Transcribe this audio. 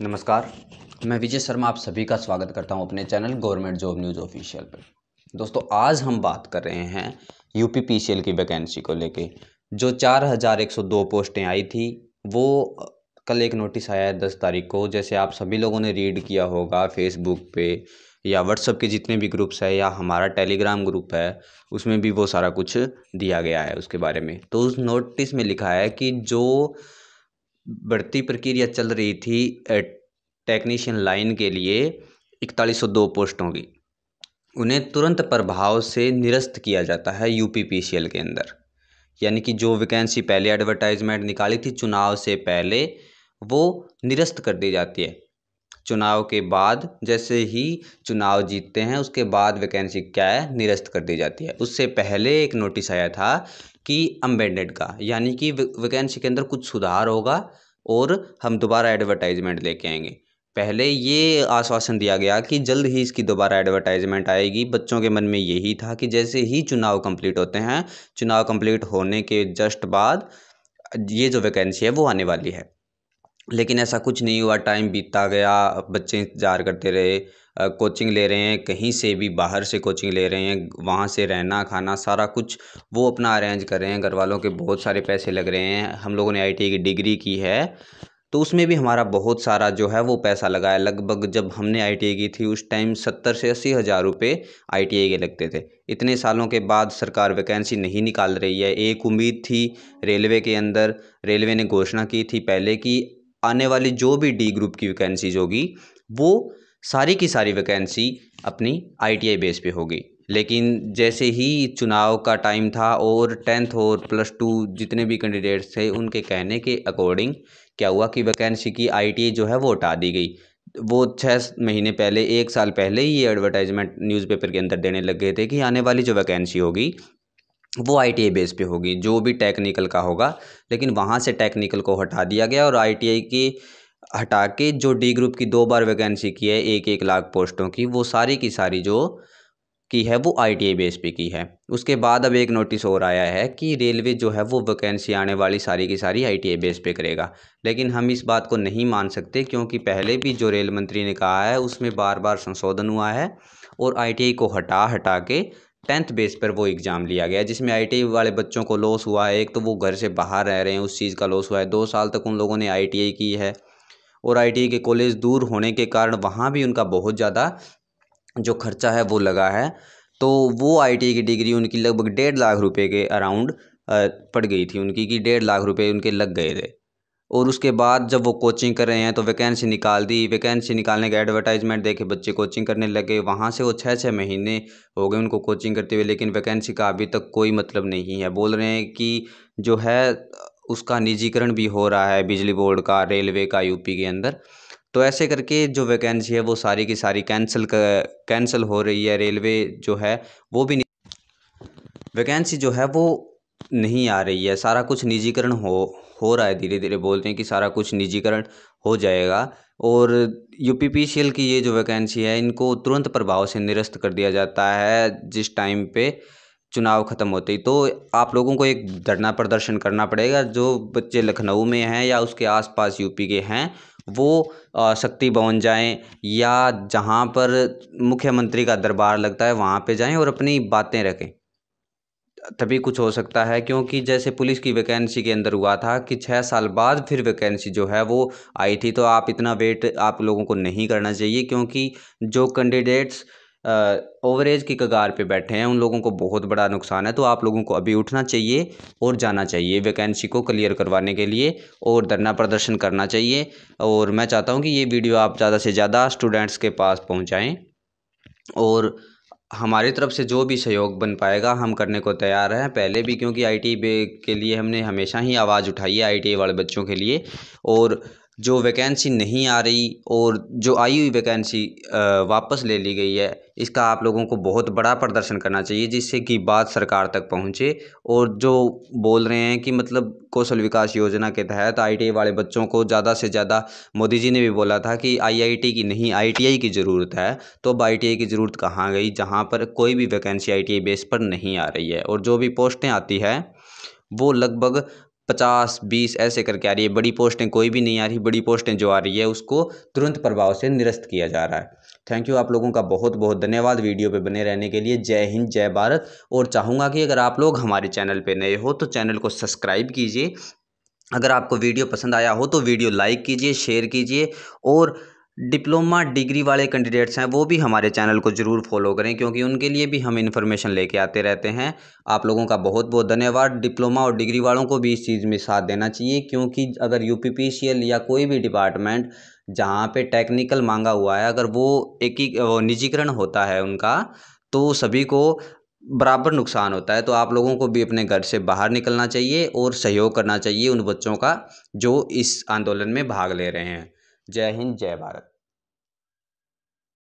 नमस्कार मैं विजय शर्मा आप सभी का स्वागत करता हूं अपने channel government job news official पर दोस्तों आज हम बात कर रहे हैं यूपी पी की वैकेंसी को लेके जो 4102 पोस्टें आई थी वो कल एक नोटिस आया है दस तारीख को जैसे आप सभी लोगों ने रीड किया होगा फेसबुक पे या व्हाट्सअप के जितने भी ग्रुप्स है या हमारा टेलीग्राम ग्रुप है उसमें भी वो सारा कुछ दिया गया है उसके बारे में तो उस नोटिस में लिखा है कि जो भर्ती प्रक्रिया चल रही थी टेक्नीशियन लाइन के लिए इकतालीस सौ दो पोस्टों की उन्हें तुरंत प्रभाव से निरस्त किया जाता है U P P C L के अंदर यानी कि जो वैकेंसी पहले एडवर्टाइजमेंट निकाली थी चुनाव से पहले वो निरस्त कर दी जाती है चुनाव के बाद जैसे ही चुनाव जीतते हैं उसके बाद वैकेंसी क्या है निरस्त कर दी जाती है उससे पहले एक नोटिस आया था कि अम्बेडेड का यानी कि वैकेंसी के अंदर कुछ सुधार होगा और हम दोबारा एडवर्टाइजमेंट लेके आएंगे पहले ये आश्वासन दिया गया कि जल्द ही इसकी दोबारा एडवर्टाइजमेंट आएगी बच्चों के मन में यही था कि जैसे ही चुनाव कंप्लीट होते हैं चुनाव कंप्लीट होने के जस्ट बाद ये जो वैकेंसी है वो आने वाली है लेकिन ऐसा कुछ नहीं हुआ टाइम बीता गया बच्चे इंतज़ार करते रहे कोचिंग ले रहे हैं कहीं से भी बाहर से कोचिंग ले रहे हैं वहाँ से रहना खाना सारा कुछ वो अपना अरेंज कर रहे हैं घर वालों के बहुत सारे पैसे लग रहे हैं हम लोगों ने आई की डिग्री की है तो उसमें भी हमारा बहुत सारा जो है वो पैसा लगाया लगभग जब हमने आई की थी उस टाइम सत्तर से अस्सी हज़ार रुपये आई के लगते थे इतने सालों के बाद सरकार वैकेंसी नहीं निकाल रही है एक उम्मीद थी रेलवे के अंदर रेलवे ने घोषणा की थी पहले कि आने वाली जो भी डी ग्रुप की वैकेंसीज होगी वो सारी की सारी वैकेंसी अपनी आईटीआई बेस पे होगी लेकिन जैसे ही चुनाव का टाइम था और टेंथ और प्लस टू जितने भी कैंडिडेट्स थे उनके कहने के अकॉर्डिंग क्या हुआ कि वैकेंसी की आईटीआई जो है वो हटा दी गई वो छः महीने पहले एक साल पहले ही ये एडवर्टाइजमेंट न्यूज़पेपर के अंदर देने लग गए थे कि आने वाली जो वैकेंसी होगी वो आई टी आई बेस पे होगी जो भी टेक्निकल का होगा लेकिन वहाँ से टेक्निकल को हटा दिया गया और आई टी आई की हटा के जो डी ग्रुप की दो बार वैकेंसी की है एक एक लाख पोस्टों की वो सारी की सारी जो की है वो आईटीआई बेस पे की है उसके बाद अब एक नोटिस और आया है कि रेलवे जो है वो वैकेंसी आने वाली सारी की सारी आई बेस पे करेगा लेकिन हम इस बात को नहीं मान सकते क्योंकि पहले भी जो रेल मंत्री ने कहा है उसमें बार बार संशोधन हुआ है और आई को हटा हटा के टेंथ बेस पर वो एग्ज़ाम लिया गया जिसमें आई वाले बच्चों को लॉस हुआ है एक तो वो घर से बाहर रह रहे हैं उस चीज़ का लॉस हुआ है दो साल तक उन लोगों ने आई की है और आई के कॉलेज दूर होने के कारण वहाँ भी उनका बहुत ज़्यादा जो खर्चा है वो लगा है तो वो आई की डिग्री उनकी लगभग डेढ़ लाख रुपये के अराउंड पड़ गई थी उनकी कि डेढ़ लाख रुपये उनके लग गए थे और उसके बाद जब वो कोचिंग कर रहे हैं तो वैकेंसी निकाल दी वैकेंसी निकालने का एडवर्टाइजमेंट देखे बच्चे कोचिंग करने लगे वहाँ से वो छः छः महीने हो गए उनको कोचिंग करते हुए लेकिन वैकेंसी का अभी तक कोई मतलब नहीं है बोल रहे हैं कि जो है उसका निजीकरण भी हो रहा है बिजली बोर्ड का रेलवे का यूपी के अंदर तो ऐसे करके जो वैकेंसी है वो सारी की सारी कैंसिल कैंसिल हो रही है रेलवे जो है वो भी वैकेंसी जो है वो नहीं आ रही है सारा कुछ निजीकरण हो हो रहा है धीरे धीरे बोलते हैं कि सारा कुछ निजीकरण हो जाएगा और U P P C L की ये जो वैकेंसी है इनको तुरंत प्रभाव से निरस्त कर दिया जाता है जिस टाइम पे चुनाव ख़त्म होते ही तो आप लोगों को एक धरना प्रदर्शन करना पड़ेगा जो बच्चे लखनऊ में हैं या उसके आसपास यूपी के हैं वो शक्ति भवन जाएं या जहां पर मुख्यमंत्री का दरबार लगता है वहां पे जाएं और अपनी बातें रखें तभी कुछ हो सकता है क्योंकि जैसे पुलिस की वैकेंसी के अंदर हुआ था कि छः साल बाद फिर वैकेंसी जो है वो आई थी तो आप इतना वेट आप लोगों को नहीं करना चाहिए क्योंकि जो कैंडिडेट्स ओवरेज की कगार पे बैठे हैं उन लोगों को बहुत बड़ा नुकसान है तो आप लोगों को अभी उठना चाहिए और जाना चाहिए वैकेंसी को क्लियर करवाने के लिए और धरना प्रदर्शन करना चाहिए और मैं चाहता हूँ कि ये वीडियो आप ज़्यादा से ज़्यादा स्टूडेंट्स के पास पहुँचाएँ और हमारी तरफ से जो भी सहयोग बन पाएगा हम करने को तैयार हैं पहले भी क्योंकि आई टी के लिए हमने हमेशा ही आवाज़ उठाई है आई टी वाले बच्चों के लिए और जो वैकेंसी नहीं आ रही और जो आई हुई वैकेंसी वापस ले ली गई है इसका आप लोगों को बहुत बड़ा प्रदर्शन करना चाहिए जिससे कि बात सरकार तक पहुंचे और जो बोल रहे हैं कि मतलब कौशल विकास योजना के तहत आई वाले बच्चों को ज़्यादा से ज़्यादा मोदी जी ने भी बोला था कि आईआईटी की नहीं आईटीआई की ज़रूरत है तो अब आई की ज़रूरत कहाँ गई जहाँ पर कोई भी वैकेंसी आई बेस पर नहीं आ रही है और जो भी पोस्टें आती है वो लगभग पचास बीस ऐसे करके आ रही है बड़ी पोस्टें कोई भी नहीं आ रही बड़ी पोस्टें जो आ रही है उसको तुरंत प्रभाव से निरस्त किया जा रहा है थैंक यू आप लोगों का बहुत बहुत धन्यवाद वीडियो पे बने रहने के लिए जय हिंद जय भारत और चाहूँगा कि अगर आप लोग हमारे चैनल पे नए हो तो चैनल को सब्सक्राइब कीजिए अगर आपको वीडियो पसंद आया हो तो वीडियो लाइक कीजिए शेयर कीजिए और डिप्लोमा डिग्री वाले कैंडिडेट्स हैं वो भी हमारे चैनल को ज़रूर फॉलो करें क्योंकि उनके लिए भी हम इन्फॉर्मेशन लेके आते रहते हैं आप लोगों का बहुत बहुत धन्यवाद डिप्लोमा और डिग्री वालों को भी इस चीज़ में साथ देना चाहिए क्योंकि अगर यू या कोई भी डिपार्टमेंट जहाँ पे टेक्निकल मांगा हुआ है अगर वो एक ही निजीकरण होता है उनका तो सभी को बराबर नुकसान होता है तो आप लोगों को भी अपने घर से बाहर निकलना चाहिए और सहयोग करना चाहिए उन बच्चों का जो इस आंदोलन में भाग ले रहे हैं जय हिंद जय भारत